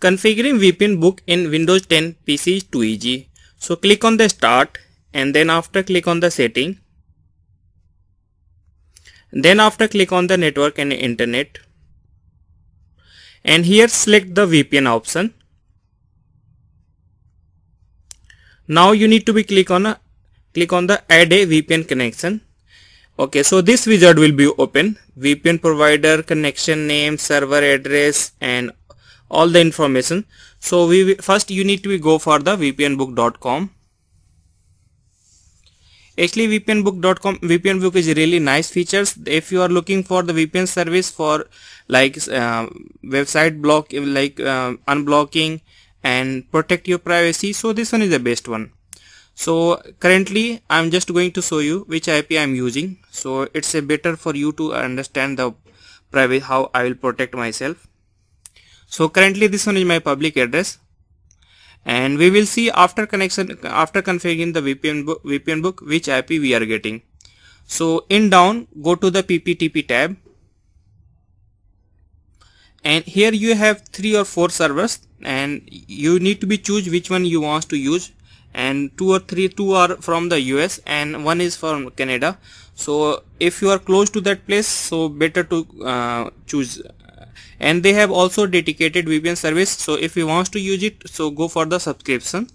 Configuring VPN book in Windows 10 PC is too easy. So click on the start and then after click on the setting. Then after click on the network and internet. And here select the VPN option. Now you need to be click on a click on the add a VPN connection. Okay, so this wizard will be open. VPN provider, connection name, server address and all the information so we first you need to go for the vpnbook.com actually vpnbook.com vpnbook is really nice features if you are looking for the vpn service for like uh, website block like uh, unblocking and protect your privacy so this one is the best one so currently I'm just going to show you which IP I'm using so it's a better for you to understand the private how I will protect myself so currently this one is my public address and we will see after connection after configuring the VPN book, VPN book which IP we are getting. So in down go to the PPTP tab and here you have three or four servers and you need to be choose which one you want to use and two or three two are from the US and one is from Canada so if you are close to that place so better to uh, choose and they have also dedicated VPN service so if you want to use it so go for the subscription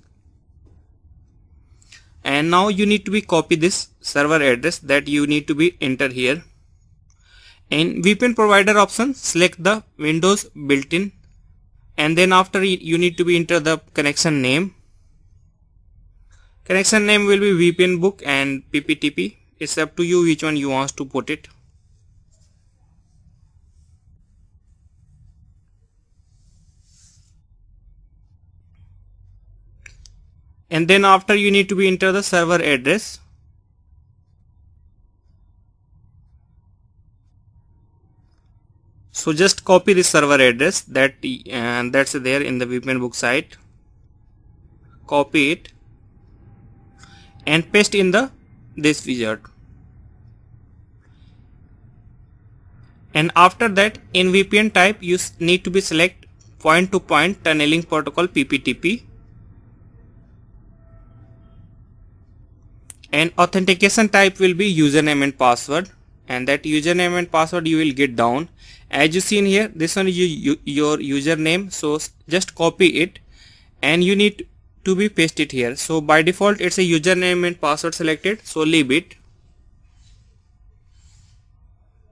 and now you need to be copy this server address that you need to be enter here in VPN provider option select the Windows built-in and then after you need to be enter the connection name connection name will be VPN book and PPTP it's up to you which one you want to put it and then after you need to be enter the server address so just copy the server address that and that's there in the VPN book site copy it and paste in the this wizard and after that in VPN type you need to be select point to point tunneling protocol PPTP and authentication type will be username and password and that username and password you will get down as you see in here this one is you, you, your username so just copy it and you need to be pasted here so by default it's a username and password selected so leave it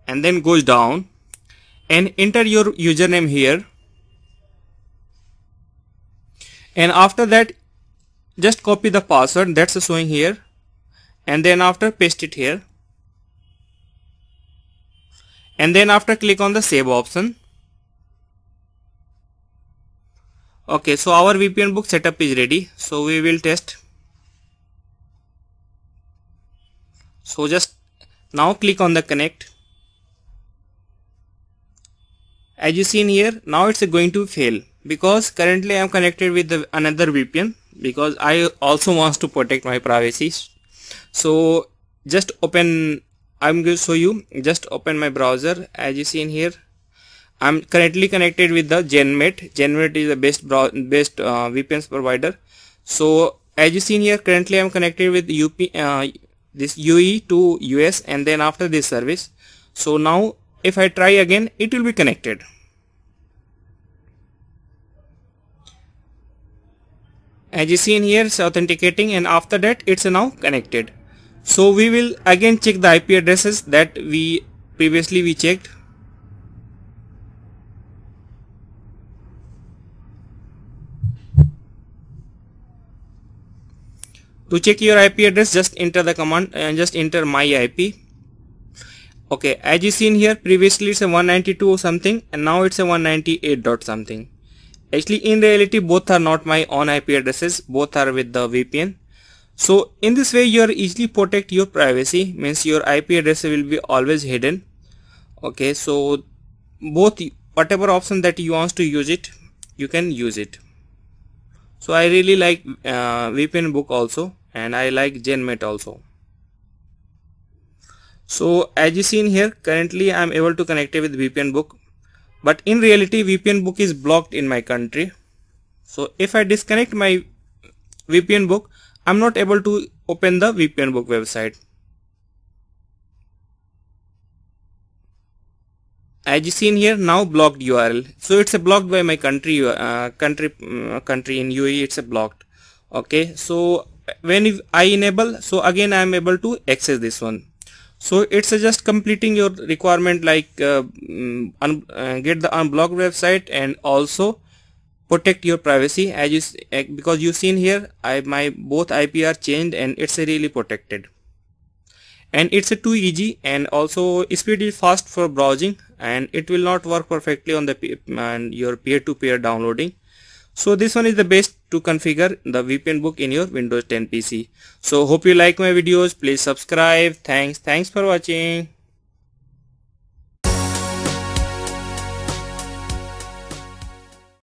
and then goes down and enter your username here and after that just copy the password that's showing here and then after paste it here and then after click on the save option okay so our VPN book setup is ready so we will test so just now click on the connect as you seen here now it's going to fail because currently I am connected with the, another VPN because I also wants to protect my privacy so just open I'm going to show you just open my browser as you see in here I'm currently connected with the Genmate Genmate is the best best uh, VPNs provider so as you see in here currently I'm connected with UP uh, this UE to US and then after this service so now if I try again it will be connected as you see in here it's authenticating and after that it's now connected so we will again check the IP addresses that we previously we checked. To check your IP address just enter the command and uh, just enter my IP. Okay as you seen here previously it's a 192 or something and now it's a 198 dot something. Actually in reality both are not my own IP addresses both are with the VPN so in this way you are easily protect your privacy means your IP address will be always hidden. Okay, so both whatever option that you want to use it, you can use it. So I really like uh, VPN book also and I like GenMate also. So as you seen here currently I am able to connect with VPN book but in reality VPN book is blocked in my country. So if I disconnect my VPN book I'm not able to open the VPN book website. As you see in here now blocked URL. So it's a blocked by my country uh, country uh, country in UAE it's a blocked. Okay so when I enable so again I am able to access this one. So it's just completing your requirement like uh, mm, uh, get the unblocked website and also protect your privacy as you eh, because you seen here I my both IP are changed and it's really protected and it's a too easy and also speed is fast for browsing and it will not work perfectly on the and your peer-to-peer -peer downloading so this one is the best to configure the VPN book in your Windows 10 PC so hope you like my videos please subscribe thanks thanks for watching